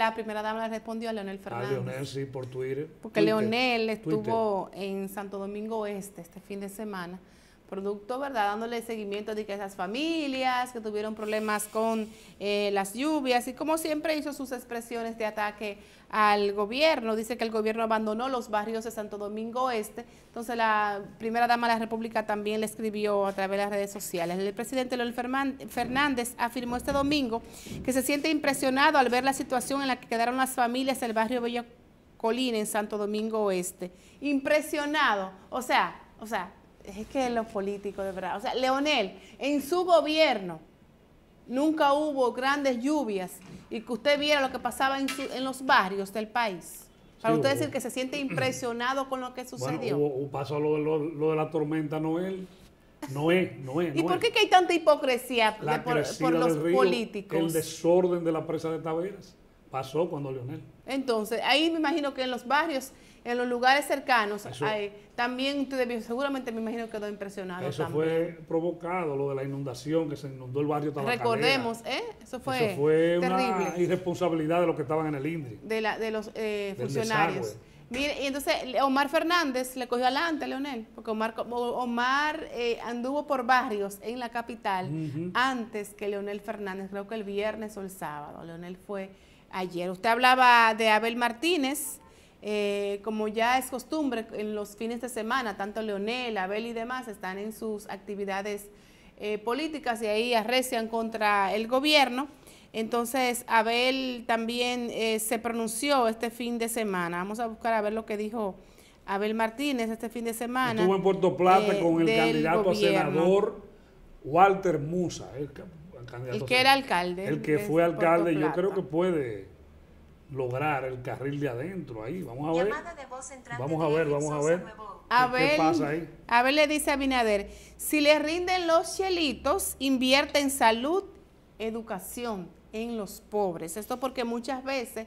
La primera dama respondió a Leonel Fernández. A Leonel, sí, por Twitter. Porque Leonel estuvo en Santo Domingo Este este fin de semana producto, ¿verdad? Dándole seguimiento de que esas familias que tuvieron problemas con eh, las lluvias y como siempre hizo sus expresiones de ataque al gobierno. Dice que el gobierno abandonó los barrios de Santo Domingo Oeste, Entonces la primera dama de la República también le escribió a través de las redes sociales. El presidente Luis Fernández afirmó este domingo que se siente impresionado al ver la situación en la que quedaron las familias del barrio Bella Colina en Santo Domingo Oeste. Impresionado. O sea, o sea, es que los políticos, de verdad. O sea, Leonel, en su gobierno nunca hubo grandes lluvias y que usted viera lo que pasaba en, los barrios del país. Para usted decir que se siente impresionado con lo que sucedió. Bueno, pasó lo, lo, de la tormenta Noel. Noé, Noé, ¿Y por qué hay tanta hipocresía por, los políticos? El desorden de la presa de Taveras. Pasó cuando Leonel. Entonces, ahí me imagino que en los barrios, en los lugares cercanos, también seguramente me imagino que quedó impresionado. Eso fue provocado, lo de la inundación que se inundó el barrio Tabacalera. Recordemos, ¿eh? Eso fue, Eso fue una irresponsabilidad de los que estaban en el INDRI. De, los eh, funcionarios. Mire, y entonces Omar Fernández le cogió adelante a Leonel, porque Omar, Omar eh, anduvo por barrios en la capital antes que Leonel Fernández, creo que el viernes o el sábado. Leonel fue ayer. Usted hablaba de Abel Martínez, eh, como ya es costumbre en los fines de semana, tanto Leonel, Abel y demás están en sus actividades eh, políticas y ahí arrecian contra el gobierno. Entonces, Abel también eh, se pronunció este fin de semana. Vamos a buscar a ver lo que dijo Abel Martínez este fin de semana. Estuvo en Puerto Plata eh, con el candidato a senador Walter Musa, el, que era alcalde. El que fue alcalde, yo creo que puede lograr el carril de adentro ahí. Vamos a ver. Vamos a ver, vamos a ver. Abel, ¿Qué pasa ahí? le dice a Binader, si le rinden los chelitos, invierte en salud, educación en los pobres. Esto porque muchas veces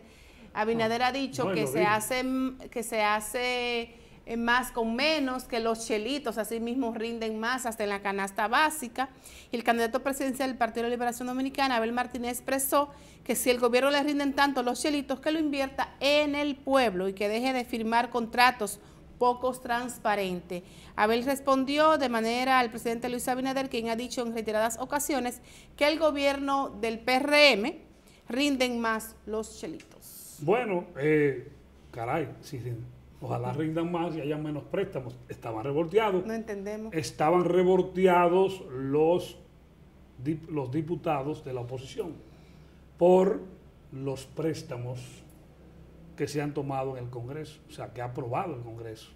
Abinader ha dicho que, se hace, que se hace eh, más con menos, que los chelitos así mismo rinden más hasta en la canasta básica. Y el candidato presidencial del Partido de Liberación Dominicana, Abel Martínez, expresó que si el gobierno le rinden tanto los chelitos, que lo invierta en el pueblo y que deje de firmar contratos pocos transparente. Abel respondió de manera al presidente Luis Abinader, quien ha dicho en reiteradas ocasiones que el gobierno del PRM rinden más los chelitos. Bueno, eh, caray, si ojalá rindan más y haya menos préstamos. Estaban revolteados. No entendemos. Estaban revolteados los, los diputados de la oposición por los préstamos que se han tomado en el Congreso, o sea, que ha aprobado el Congreso.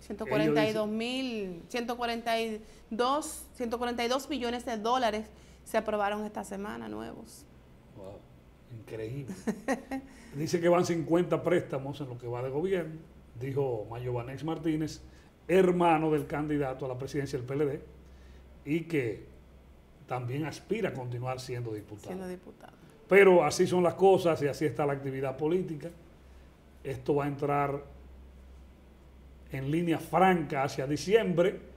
142 mil, 142, 142 millones de dólares se aprobaron esta semana nuevos. Wow, increíble. Dice que van 50 préstamos en lo que va de gobierno, dijo Mayo Vanex Martínez, hermano del candidato a la presidencia del PLD, y que también aspira a continuar siendo diputado. Siendo diputado. Pero así son las cosas y así está la actividad política. Esto va a entrar en línea franca hacia diciembre